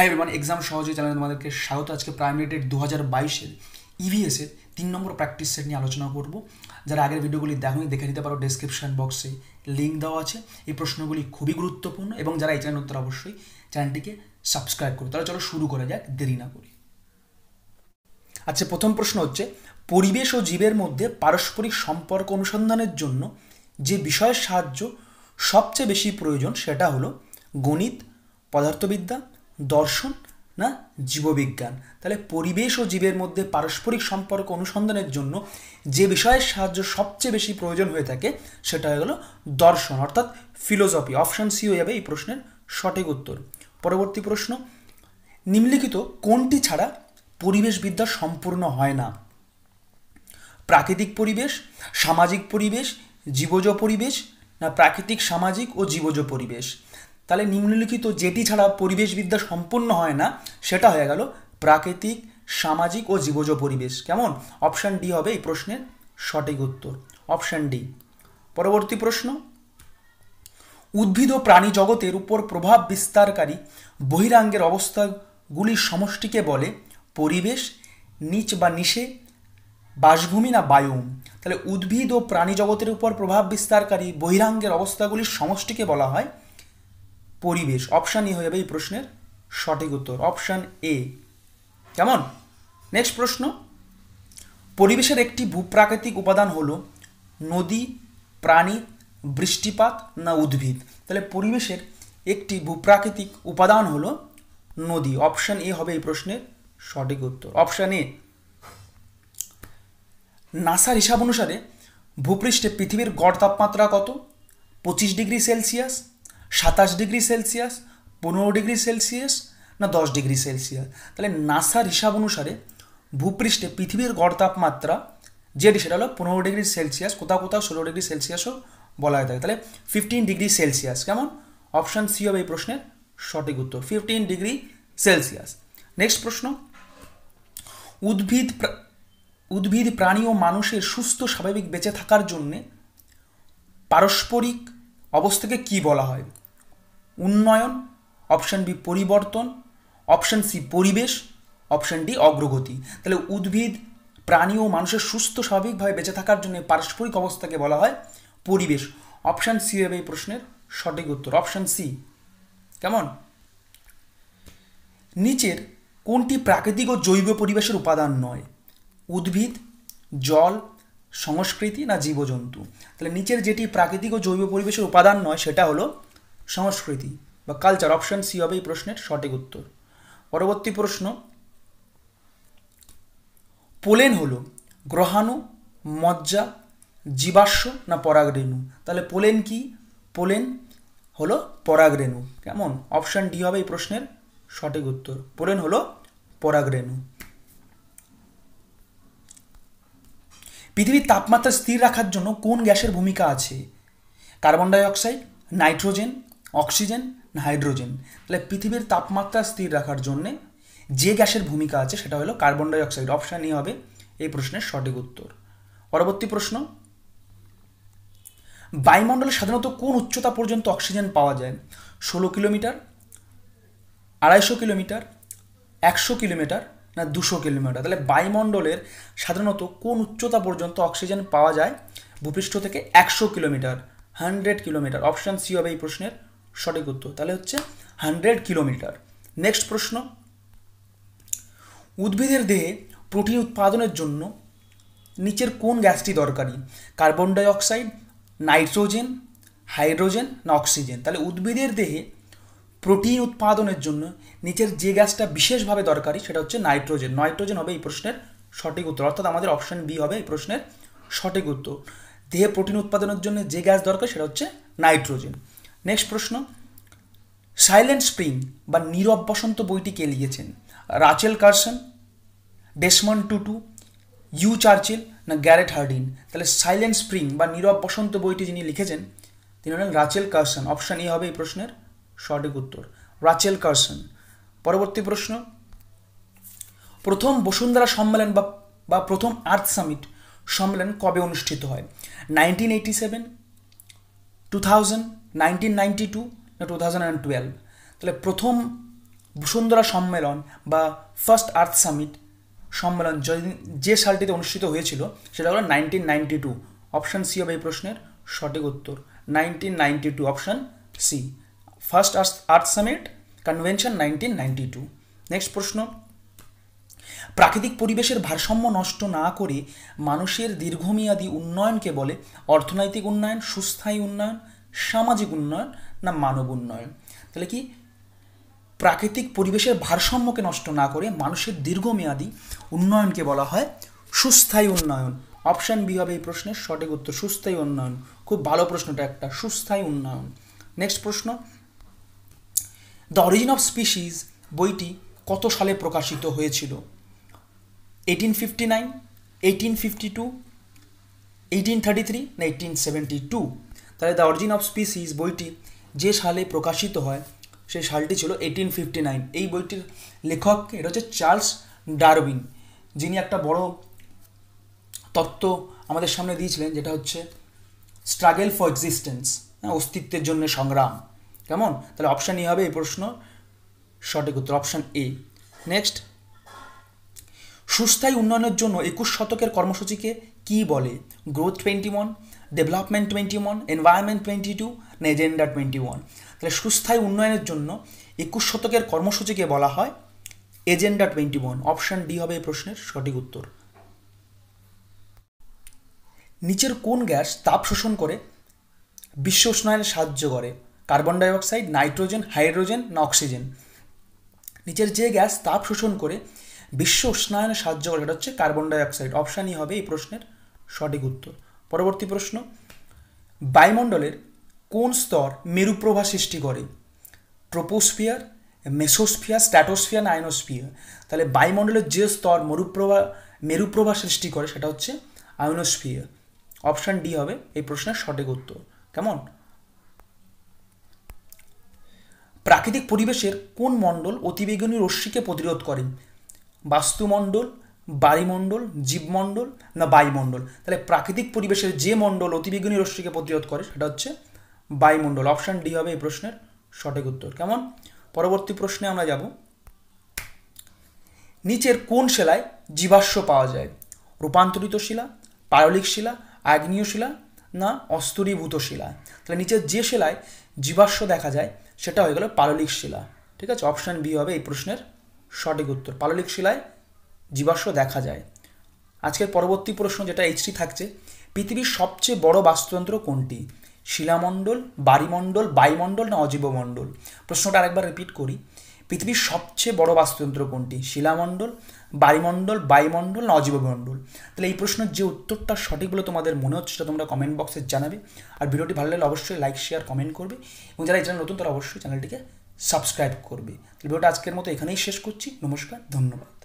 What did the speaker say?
hi everyone exam সহজে চ্যানেলে তোমাদেরকে স্বাগত আজকে প্রাইমারি দু হাজার বাইশের ইভিএসের e তিন নম্বর প্র্যাকটিস সেট নিয়ে আলোচনা করব যারা আগের ভিডিওগুলি দেখোনি দেখে নিতে পারো ডেসক্রিপশন বক্সে লিঙ্ক দেওয়া আছে এই প্রশ্নগুলি খুবই গুরুত্বপূর্ণ এবং যারা এই চ্যানেল উত্তর অবশ্যই চ্যানেলটিকে সাবস্ক্রাইব করো তাহলে চলো শুরু করা যাক দেরি না করি আচ্ছা প্রথম প্রশ্ন হচ্ছে পরিবেশ ও জীবের মধ্যে পারস্পরিক সম্পর্ক অনুসন্ধানের জন্য যে বিষয়ের সাহায্য সবচেয়ে বেশি প্রয়োজন সেটা হলো গণিত পদার্থবিদ্যা দর্শন না জীববিজ্ঞান তাহলে পরিবেশ ও জীবের মধ্যে পারস্পরিক সম্পর্ক অনুসন্ধানের জন্য যে বিষয়ের সাহায্য সবচেয়ে বেশি প্রয়োজন হয়ে থাকে সেটা হয়ে গেল দর্শন অর্থাৎ ফিলোসফি অপশান সি হয়ে যাবে এই প্রশ্নের সঠিক উত্তর পরবর্তী প্রশ্ন নিম্নলিখিত কোনটি ছাড়া পরিবেশবিদ্যা সম্পূর্ণ হয় না প্রাকৃতিক পরিবেশ সামাজিক পরিবেশ জীবজ পরিবেশ না প্রাকৃতিক সামাজিক ও জীবজ পরিবেশ তাহলে নিম্নলিখিত যেটি ছাড়া পরিবেশবিদ্যা সম্পূর্ণ হয় না সেটা হয়ে গেল প্রাকৃতিক সামাজিক ও জীবজ পরিবেশ কেমন অপশান ডি হবে এই প্রশ্নের সঠিক উত্তর অপশান ডি পরবর্তী প্রশ্ন উদ্ভিদ ও প্রাণী জগতের উপর প্রভাব বিস্তারকারী বহিরাঙ্গের অবস্থাগুলির সমষ্টিকে বলে পরিবেশ নিচ বা নিশে বাসভূমি না বায়ু তাহলে উদ্ভিদ ও প্রাণী জগতের উপর প্রভাব বিস্তারকারী বহিরাঙ্গের অবস্থাগুলির সমষ্টিকে বলা হয় পরিবেশ অপশান ই e হয়ে যাবে এই প্রশ্নের সঠিক উত্তর অপশান এ কেমন নেক্সট প্রশ্ন পরিবেশের একটি ভূপ্রাকৃতিক উপাদান হলো নদী প্রাণী বৃষ্টিপাত না উদ্ভিদ তাহলে পরিবেশের একটি ভূপ্রাকৃতিক উপাদান হলো নদী অপশান এ হবে এই প্রশ্নের সঠিক উত্তর অপশান এ নাসার হিসাব অনুসারে ভূপৃষ্ঠে পৃথিবীর গড় তাপমাত্রা কত পঁচিশ ডিগ্রি সেলসিয়াস সাতাশ ডিগ্রি সেলসিয়াস পনেরো ডিগ্রি সেলসিয়াস না দশ ডিগ্রি সেলসিয়াস তাহলে নাসার হিসাব অনুসারে ভূপৃষ্ঠে পৃথিবীর গড় তাপমাত্রা যেটি সেটা হলো পনেরো ডিগ্রি সেলসিয়াস কোথাও কোথাও ষোলো ডিগ্রি সেলসিয়াসও বলা হয়ে থাকে তাহলে ফিফটিন ডিগ্রি সেলসিয়াস কেমন অপশান সি হবে এই প্রশ্নের সঠিক উত্তর ফিফটিন ডিগ্রি সেলসিয়াস নেক্সট প্রশ্ন উদ্ভিদ উদ্ভিদ প্রাণী ও মানুষের সুস্থ স্বাভাবিক বেঁচে থাকার জন্যে পারস্পরিক অবস্থাকে কি বলা হয় উন্নয়ন অপশান বি পরিবর্তন অপশান সি পরিবেশ অপশান ডি অগ্রগতি তাহলে উদ্ভিদ প্রাণী ও মানুষের সুস্থ স্বাভাবিকভাবে বেঁচে থাকার জন্য পারস্পরিক অবস্থাকে বলা হয় পরিবেশ অপশান সি হবে এই প্রশ্নের সঠিক উত্তর অপশান সি কেমন নিচের কোনটি প্রাকৃতিক ও জৈব পরিবেশের উপাদান নয় উদ্ভিদ জল সংস্কৃতি না জীবজন্তু তাহলে নিচের যেটি প্রাকৃতিক ও জৈব পরিবেশের উপাদান নয় সেটা হলো সংস্কৃতি বা কালচার অপশান সি হবে এই প্রশ্নের সঠিক উত্তর পরবর্তী প্রশ্ন পোলেন হলো গ্রহাণু মজ্জা জীবাশ্ম না পরাগরেণু তাহলে পোলেন কি পোলেন হলো পরাগরেণু কেমন অপশান ডি হবে এই প্রশ্নের সঠিক উত্তর পোলেন হলো পরাগরেণু পৃথিবীর তাপমাত্রা স্থির রাখার জন্য কোন গ্যাসের ভূমিকা আছে কার্বন ডাইঅক্সাইড নাইট্রোজেন অক্সিজেন না হাইড্রোজেন তাহলে পৃথিবীর তাপমাত্রা স্থির রাখার জন্যে যে গ্যাসের ভূমিকা আছে সেটা হলো কার্বন ডাইঅক্সাইড অপশান ই হবে এই প্রশ্নের সঠিক উত্তর পরবর্তী প্রশ্ন বায়ুমণ্ডলে সাধারণত কোন উচ্চতা পর্যন্ত অক্সিজেন পাওয়া যায় ষোলো কিলোমিটার আড়াইশো কিলোমিটার একশো কিলোমিটার না দুশো কিলোমিটার তাহলে বায়ুমণ্ডলের সাধারণত কোন উচ্চতা পর্যন্ত অক্সিজেন পাওয়া যায় ভূপৃষ্ঠ থেকে একশো kilometre hundred kilometre option C হবে এই প্রশ্নের সঠিক উত্তর তাহলে হচ্ছে হান্ড্রেড কিলোমিটার নেক্সট প্রশ্ন উদ্ভিদের দেহে প্রোটিন উৎপাদনের জন্য নিচের কোন গ্যাসটি দরকারি কার্বন ডাইঅক্সাইড নাইট্রোজেন হাইড্রোজেন না অক্সিজেন তাহলে উদ্ভিদের দেহে প্রোটিন উৎপাদনের জন্য নিচের যে গ্যাসটা বিশেষভাবে দরকারি সেটা হচ্ছে নাইট্রোজেন নাইট্রোজেন হবে এই প্রশ্নের সঠিক উত্তর অর্থাৎ আমাদের অপশন বি হবে এই প্রশ্নের সঠিক উত্তর দেহে প্রোটিন উৎপাদনের জন্য যে গ্যাস দরকার সেটা হচ্ছে নাইট্রোজেন নেক্সট প্রশ্ন সাইলেন্ট স্প্রিং বা নীরব বসন্ত বইটি কে লিখেছেন Rachel Carson Desmond Tutu U Churchill না গ্যারেট হার্ডিন তাহলে সাইলেন্ট স্প্রিং বা নীরব বসন্ত বইটি যিনি লিখেছেন তিনি হলেন রাচেল কার্সন অপশান এ হবে এই প্রশ্নের সঠিক উত্তর রাচেল কার্সন পরবর্তী প্রশ্ন প্রথম বসুন্ধরা সম্মেলন বা বা প্রথম আর্থ সামিট সম্মেলন কবে অনুষ্ঠিত হয় nineteen eighty seven two thousand nineteen ninety two না টু থাউজেন্ড টুয়েলভ তাহলে প্রথম বসুন্ধরা সম্মেলন বা ফার্স্ট আর্থ সামিট সম্মেলন যে সালটিতে অনুষ্ঠিত হয়েছিল সেটা হলো nineteen ninety two option C হবে এই প্রশ্নের সঠিক উত্তর nineteen ninety two option C first earth summit convention nineteen ninety two next প্রশ্ন প্রাকৃতিক পরিবেশের ভারসাম্য নষ্ট না করে মানুষের দীর্ঘমেয়াদী উন্নয়নকে বলে অর্থনৈতিক উন্নয়ন সুস্থায়ী উন্নয়ন সামাজিক উন্নয়ন না মানব উন্নয়ন তাহলে কি প্রাকৃতিক পরিবেশের ভারসাম্যকে নষ্ট না করে মানুষের দীর্ঘমেয়াদী উন্নয়নকে বলা হয় সুস্থায়ী উন্নয়ন অপশান বি হবে এই প্রশ্নের সঠিক উত্তর সুস্থায়ী উন্নয়ন খুব ভালো প্রশ্নটা একটা সুস্থায়ী উন্নয়ন নেক্সট প্রশ্ন দ্য অরিজিন অফ স্পিসিস বইটি কত সালে প্রকাশিত হয়েছিল eighteen fifty nine eighteen fifty two eighteen thirty three না এইটিন সেভেন্টি টু তাহলে দ্য অরিজিন অফ স্পিসিস বইটি যে সালে প্রকাশিত হয় সেই সালটি ছিল এইটিন ফিফটি নাইন এই বইটির লেখক এটা হচ্ছে চার্লস ডারউইন যিনি একটা বড় তত্ত্ব আমাদের সামনে দিয়েছিলেন যেটা হচ্ছে স্ট্রাগেল ফর এক্সিস্টেন্স অস্তিত্বের জন্য সংগ্রাম কেমন তাহলে অপশান ই হবে এই প্রশ্ন সঠিক উত্তর অপশান এ নেক্সট সুস্থায়ী উন্নয়নের জন্য একুশ শতকের কর্মসূচিকে কি বলে growth twenty one development twenty one environment twenty two না এজেন্ডা টোয়েন্টি ওয়ান তাহলে সুস্থায়ী উন্নয়নের জন্য একুশ শতকের কর্মসূচিকে বলা হয় agenda twenty one option D হবে এই প্রশ্নের সঠিক উত্তর নিচের কোন গ্যাস তাপ শোষণ করে বিশ্ব উষ্ণায়নে সাহায্য করে কার্বন ডাইঅক্সাইড নাইট্রোজেন হাইড্রোজেন না অক্সিজেন নিচের যে গ্যাস তাপ শোষণ করে বিশ্ব উষ্ণায়নে সাহায্য করে সেটা হচ্ছে কার্বন ডাইঅক্সাইড অপশানই হবে এই প্রশ্নের সঠিক উত্তর পরবর্তী প্রশ্ন বায়ুমণ্ডলের কোন স্তর মেরুপ্রভা সৃষ্টি করে ট্রোপোস্ফিয়ার মেসোস্ফিয়া স্ট্যাটোস্ফিয়ার আয়নোস্ফিয়ার তাহলে বায়ুমণ্ডলের যে স্তর মরুপ্রভা মেরুপ্রভা সৃষ্টি করে সেটা হচ্ছে আয়নোস্ফিয়া অপশান ডি হবে এই প্রশ্নের সঠিক উত্তর কেমন প্রাকৃতিক পরিবেশের কোন মণ্ডল অতিবেগুনি রশ্মিকে প্রতিরোধ করে বাস্তুমণ্ডল বায়ুমণ্ডল জীবমণ্ডল না বায়ুমণ্ডল তাহলে প্রাকৃতিক পরিবেশের যে মণ্ডল অতিবেগুনি রশ্মিকে প্রতিরোধ করে সেটা হচ্ছে বায়ুমণ্ডল অপশান ডি হবে এই প্রশ্নের সঠিক উত্তর কেমন পরবর্তী প্রশ্নে আমরা যাব নিচের কোন শিলায় জীবাশ্ম পাওয়া যায় রূপান্তরিত শিলা পারলিক শিলা আগ্নেয় শিলা না অস্তরীভূত শিলা তাহলে নিচের যে শিলায় জীবাশ্ম দেখা যায় সেটা হয়ে গেল পাললিক শিলা ঠিক আছে অপশান বি হবে এই প্রশ্নের সঠিক উত্তর পাললিক শিলায় জীবাশ্ম দেখা যায় আজকের পরবর্তী প্রশ্ন যেটা এইচটি থাকছে পৃথিবীর সবচেয়ে বড় বাস্তুতন্ত্র কোনটি শিলামণ্ডল বাড়িমণ্ডল বায়ুমণ্ডল না অজীবমণ্ডল প্রশ্নটা আরেকবার রিপিট করি পৃথিবীর সবচেয়ে বড় বাস্তুতন্ত্র কোনটি শিলামণ্ডল বায়ুমণ্ডল বায়ুমণ্ডল না অজীবমণ্ডল তাহলে এই প্রশ্নের যে উত্তরটা সঠিক বলে তোমাদের মনে হচ্ছে সেটা তোমরা কমেন্ট বক্সে জানাবে আর ভিডিওটি ভালো লাগলে অবশ্যই লাইক শেয়ার কমেন্ট করবে এবং যারা এই চ্যানেল নতুন তারা অবশ্যই চ্যানেলটিকে সাবস্ক্রাইব করবে ভিডিওটা আজকের মতো এখানেই শেষ করছি নমস্কার ধন্যবাদ